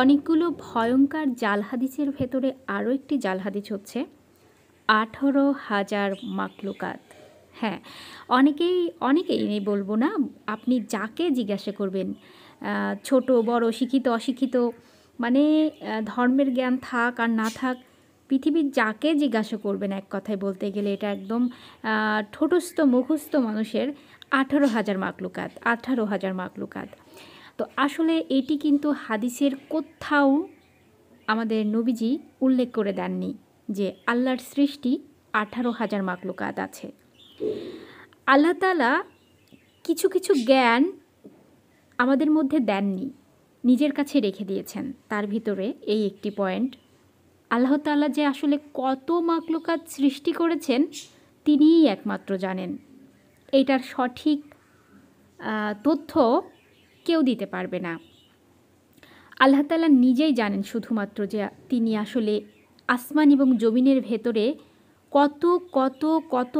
অনেকগুলো ভয়ঙ্কর জাল হাদিসের ভেতরে আরও একটি জাল হাদিস হচ্ছে আঠেরো হাজার মাকলুকাত হ্যাঁ অনেকেই অনেকেই নেই বলবো না আপনি যাকে জিজ্ঞাসা করবেন ছোট বড় শিক্ষিত অশিক্ষিত মানে ধর্মের জ্ঞান থাক আর না থাক পৃথিবীর যাকে জিজ্ঞাসা করবেন এক কথায় বলতে গেলে এটা একদম ঠোঁটস্থ মুখস্থ মানুষের আঠারো হাজার মাকলুকাত আঠারো হাজার মাকলুকাত তো আসলে এটি কিন্তু হাদিসের কোথাও আমাদের নবীজি উল্লেখ করে দেননি যে আল্লাহর সৃষ্টি আঠারো হাজার মাকলুকাত আছে আল্লাহ তালা কিছু কিছু জ্ঞান আমাদের মধ্যে দেননি নিজের কাছে রেখে দিয়েছেন তার ভিতরে এই একটি পয়েন্ট আল্লাহ তাল্লাহ যে আসলে কত মাকলুকাত সৃষ্টি করেছেন তিনিই একমাত্র জানেন এটার সঠিক তথ্য কেউ দিতে পারবে না আল্লাহ তালা নিজেই জানেন শুধুমাত্র যে তিনি আসলে আসমান এবং জমিনের ভেতরে কত কত কত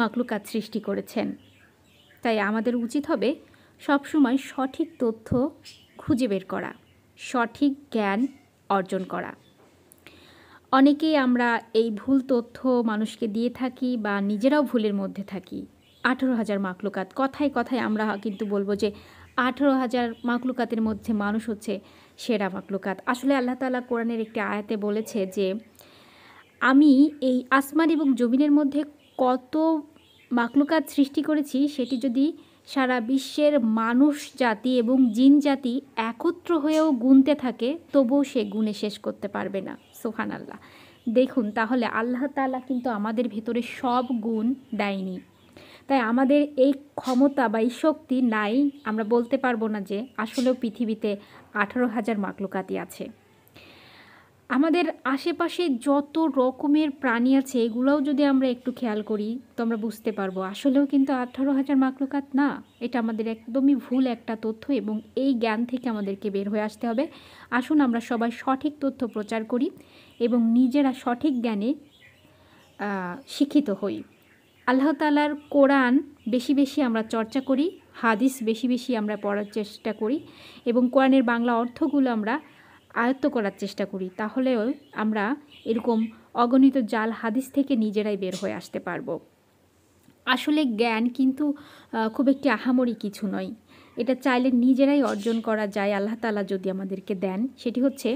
মাকলুকাত সৃষ্টি করেছেন তাই আমাদের উচিত হবে সবসময় সঠিক তথ্য খুঁজে বের করা সঠিক জ্ঞান অর্জন করা অনেকেই আমরা এই ভুল তথ্য মানুষকে দিয়ে থাকি বা নিজেরাও ভুলের মধ্যে থাকি আঠেরো হাজার মাকলুকাত কথায় কথায় আমরা কিন্তু বলবো যে আঠেরো হাজার মাকলুকাতের মধ্যে মানুষ হচ্ছে সেরা মাকলুকাত আসলে আল্লাহ তালা কোরআনের একটি আয়াতে বলেছে যে আমি এই আসমান এবং জমিনের মধ্যে কত মাকলুকাত সৃষ্টি করেছি সেটি যদি সারা বিশ্বের মানুষ জাতি এবং জিন জাতি একত্র হয়েও গুনতে থাকে তবুও সে গুণে শেষ করতে পারবে না সোহান আল্লাহ দেখুন তাহলে আল্লাহ তালা কিন্তু আমাদের ভেতরে সব গুণ দেয়নি তাই আমাদের এই ক্ষমতা বা এই শক্তি নাই আমরা বলতে পারবো না যে আসলেও পৃথিবীতে আঠারো হাজার মাকলুকাতি আছে আমাদের আশেপাশে যত রকমের প্রাণী আছে এগুলোও যদি আমরা একটু খেয়াল করি তো আমরা বুঝতে পারবো আসলেও কিন্তু আঠারো হাজার মাকলুকাত না এটা আমাদের একদমই ভুল একটা তথ্য এবং এই জ্ঞান থেকে আমাদেরকে বের হয়ে আসতে হবে আসুন আমরা সবাই সঠিক তথ্য প্রচার করি এবং নিজেরা সঠিক জ্ঞানে শিক্ষিত হই আল্লাহ তালার কোরআন বেশি বেশি আমরা চর্চা করি হাদিস বেশি বেশি আমরা পড়ার চেষ্টা করি এবং কোরআনের বাংলা অর্থগুলো আমরা আয়ত্ত করার চেষ্টা করি তাহলেও আমরা এরকম অগণিত জাল হাদিস থেকে নিজেরাই বের হয়ে আসতে পারব আসলে জ্ঞান কিন্তু খুব একটি আহামরি কিছু নয় এটা চাইলে নিজেরাই অর্জন করা যায় আল্লাহ তালা যদি আমাদেরকে দেন সেটি হচ্ছে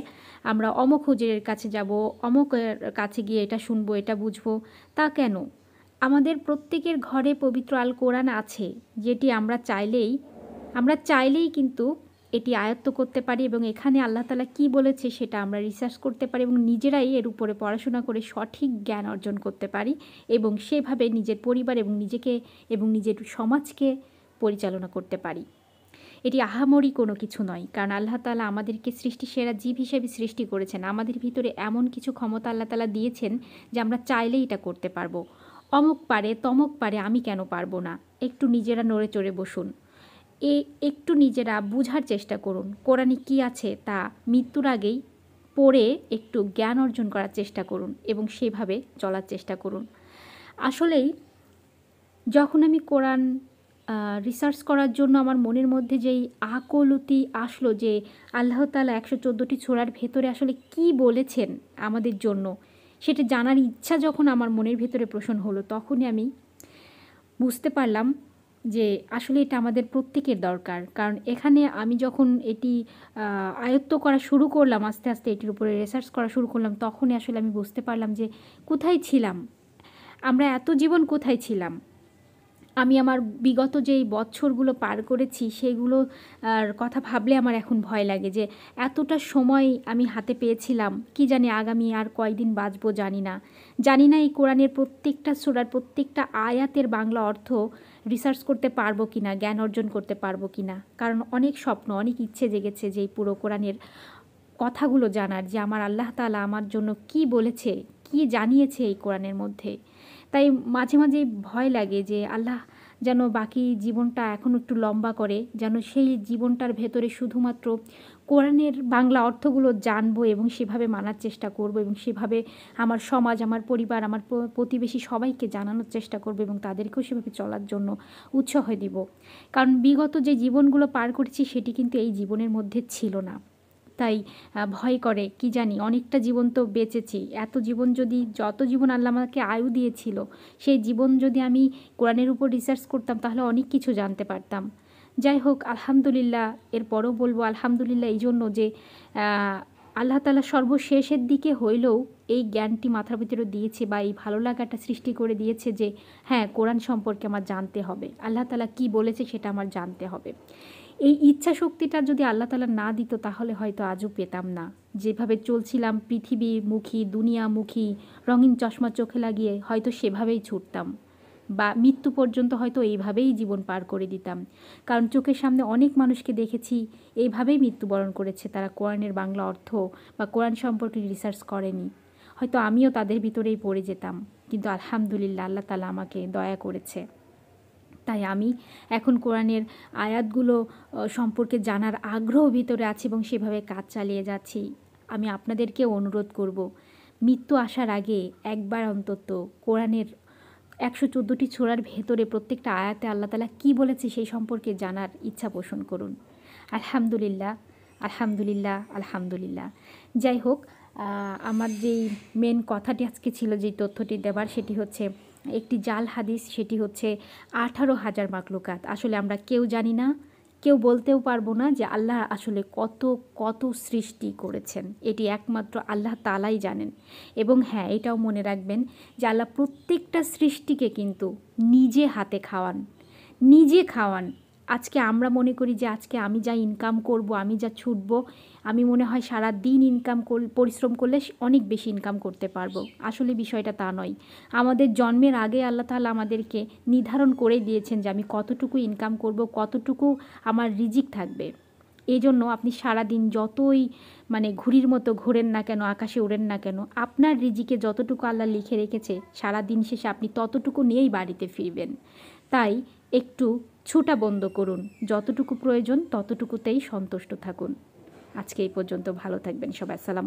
আমরা অমক হুজের কাছে যাব অমকের কাছে গিয়ে এটা শুনবো এটা বুঝবো তা কেন আমাদের প্রত্যেকের ঘরে পবিত্র আল কোরআন আছে যেটি আমরা চাইলেই আমরা চাইলেই কিন্তু এটি আয়ত্ত করতে পারি এবং এখানে আল্লাহ তালা কি বলেছে সেটা আমরা রিসার্চ করতে পারি এবং নিজেরাই এর উপরে পড়াশোনা করে সঠিক জ্ঞান অর্জন করতে পারি এবং সেভাবে নিজের পরিবার এবং নিজেকে এবং নিজের সমাজকে পরিচালনা করতে পারি এটি আহামরি কোনো কিছু নয় কারণ আল্লাহ তালা আমাদেরকে সৃষ্টি সেরা জীব হিসেবে সৃষ্টি করেছেন আমাদের ভিতরে এমন কিছু ক্ষমতা আল্লাহ তালা দিয়েছেন যে আমরা চাইলেই এটা করতে পারবো অমুক পারে তমক পারে আমি কেন পারবো না একটু নিজেরা নড়ে চড়ে বসুন এ একটু নিজেরা বুঝার চেষ্টা করুন কোরআনে কি আছে তা মৃত্যুর আগেই পড়ে একটু জ্ঞান অর্জন করার চেষ্টা করুন এবং সেভাবে চলার চেষ্টা করুন আসলেই যখন আমি কোরআন রিসার্চ করার জন্য আমার মনের মধ্যে যেই আকলতি আসলো যে আল্লাহতালা একশো চোদ্দোটি ছোড়ার ভেতরে আসলে কি বলেছেন আমাদের জন্য সেটা জানার ইচ্ছা যখন আমার মনের ভেতরে পোষণ হলো তখনই আমি বুঝতে পারলাম যে আসলে এটা আমাদের প্রত্যেকের দরকার কারণ এখানে আমি যখন এটি আয়ত্ত করা শুরু করলাম আস্তে আস্তে এটির উপরে রিসার্চ করা শুরু করলাম তখনই আসলে আমি বুঝতে পারলাম যে কোথায় ছিলাম আমরা এত জীবন কোথায় ছিলাম আমি আমার বিগত যেই বছরগুলো পার করেছি সেইগুলো আর কথা ভাবলে আমার এখন ভয় লাগে যে এতটা সময় আমি হাতে পেয়েছিলাম কি জানি আগামী আর কয়দিন বাঁচবো জানি না জানি না এই কোরআনের প্রত্যেকটা সোরার প্রত্যেকটা আয়াতের বাংলা অর্থ রিসার্চ করতে পারবো কি না জ্ঞান অর্জন করতে পারবো কি না কারণ অনেক স্বপ্ন অনেক ইচ্ছে জেগেছে যে এই পুরো কোরআনের কথাগুলো জানার যে আমার আল্লাহ তালা আমার জন্য কি বলেছে কি জানিয়েছে এই কোরআনের মধ্যে তাই মাঝে মাঝে ভয় লাগে যে আল্লাহ যেন বাকি জীবনটা এখন একটু লম্বা করে যেন সেই জীবনটার ভেতরে শুধুমাত্র কোরআনের বাংলা অর্থগুলো জানবো এবং সেভাবে মানার চেষ্টা করব এবং সেভাবে আমার সমাজ আমার পরিবার আমার প্রতিবেশী সবাইকে জানানোর চেষ্টা করব এবং তাদেরকেও সেভাবে চলার জন্য উৎসাহ দিব কারণ বিগত যে জীবনগুলো পার করেছি সেটি কিন্তু এই জীবনের মধ্যে ছিল না তাই ভয় করে কি জানি অনেকটা জীবন তো বেঁচেছি এত জীবন যদি যত জীবন আল্লাহ আমাকে আয়ু দিয়েছিল সেই জীবন যদি আমি কোরআনের উপর রিসার্চ করতাম তাহলে অনেক কিছু জানতে পারতাম যাই হোক আলহামদুলিল্লাহ এরপরও বলবো আলহামদুলিল্লাহ এই জন্য যে আল্লাহ তালা সর্বশেষের দিকে হইলেও এই জ্ঞানটি মাথার ভিতরে দিয়েছে বা এই ভালো লাগাটা সৃষ্টি করে দিয়েছে যে হ্যাঁ কোরআন সম্পর্কে আমার জানতে হবে আল্লাহ তালা কি বলেছে সেটা আমার জানতে হবে এই ইচ্ছা শক্তিটা যদি আল্লাহ তালা না দিত তাহলে হয়তো আজও পেতাম না যেভাবে চলছিলাম পৃথিবী মুখী দুনিয়া মুখী রঙিন চশমা চোখে লাগিয়ে হয়তো সেভাবেই ছুটতাম বা মৃত্যু পর্যন্ত হয়তো এইভাবেই জীবন পার করে দিতাম কারণ চোখের সামনে অনেক মানুষকে দেখেছি এইভাবেই মৃত্যুবরণ করেছে তারা কোরআনের বাংলা অর্থ বা কোরআন সম্পর্কে রিসার্চ করেনি হয়তো আমিও তাদের ভিতরেই পড়ে যেতাম কিন্তু আলহামদুলিল্লাহ আল্লাহ তালা আমাকে দয়া করেছে তাই আমি এখন কোরআনের আয়াতগুলো সম্পর্কে জানার আগ্রহ ভিতরে আছে এবং সেভাবে কাজ চালিয়ে যাচ্ছি আমি আপনাদেরকে অনুরোধ করব মৃত্যু আসার আগে একবার অন্তত কোরআনের একশো চোদ্দোটি ছোড়ার ভেতরে প্রত্যেকটা আয়াতে আল্লাহ তালা কী বলেছে সেই সম্পর্কে জানার ইচ্ছা পোষণ করুন আলহামদুলিল্লাহ আলহামদুলিল্লাহ আলহামদুলিল্লাহ যাই হোক আমার যেই মেন কথাটি আজকে ছিল যে তথ্যটি দেবার সেটি হচ্ছে একটি জাল হাদিস সেটি হচ্ছে আঠারো হাজার মাকলুকাত আসলে আমরা কেউ জানি না কেউ বলতেও পারবো না যে আল্লাহ আসলে কত কত সৃষ্টি করেছেন এটি একমাত্র আল্লাহ তালাই জানেন এবং হ্যাঁ এটাও মনে রাখবেন যে আল্লাহ প্রত্যেকটা সৃষ্টিকে কিন্তু নিজে হাতে খাওয়ান নিজে খাওয়ান আজকে আমরা মনে করি যে আজকে আমি যা ইনকাম করব আমি যা ছুটব আমি মনে হয় সারা দিন ইনকাম পরিশ্রম করলে অনেক বেশি ইনকাম করতে পারবো আসলে বিষয়টা তা নয় আমাদের জন্মের আগে আল্লাহ তালা আমাদেরকে নির্ধারণ করে দিয়েছেন যে আমি কতটুকু ইনকাম করব কতটুকু আমার রিজিক থাকবে এই জন্য আপনি সারাদিন যতই মানে ঘুড়ির মতো ঘোরেন না কেন আকাশে ওড়েন না কেন আপনার রিজিকে যতটুকু আল্লাহ লিখে রেখেছে সারাদিন শেষে আপনি ততটুকু নিয়েই বাড়িতে ফিরবেন তাই একটু ছুটা বন্ধ করুন যতটুকু প্রয়োজন ততটুকুতেই সন্তুষ্ট থাকুন আজকে এই পর্যন্ত ভালো থাকবেন সবাই সালাম